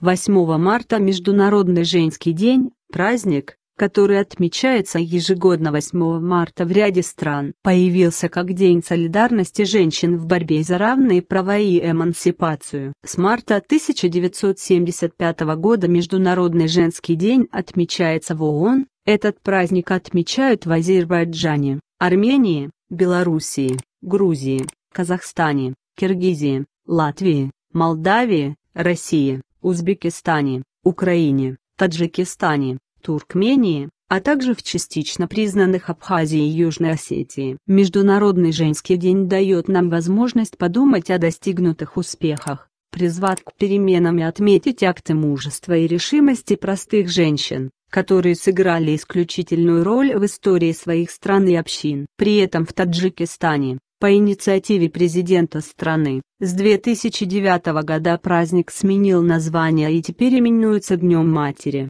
8 марта Международный женский день, праздник, который отмечается ежегодно 8 марта в ряде стран, появился как День солидарности женщин в борьбе за равные права и эмансипацию. С марта 1975 года Международный женский день отмечается в ООН, этот праздник отмечают в Азербайджане, Армении, Белоруссии, Грузии, Казахстане, Киргизии, Латвии, Молдавии, России. Узбекистане, Украине, Таджикистане, Туркмении, а также в частично признанных Абхазии и Южной Осетии. Международный женский день дает нам возможность подумать о достигнутых успехах, призвать к переменам и отметить акты мужества и решимости простых женщин, которые сыграли исключительную роль в истории своих стран и общин. При этом в Таджикистане, по инициативе президента страны. С 2009 года праздник сменил название и теперь именуется Днем Матери.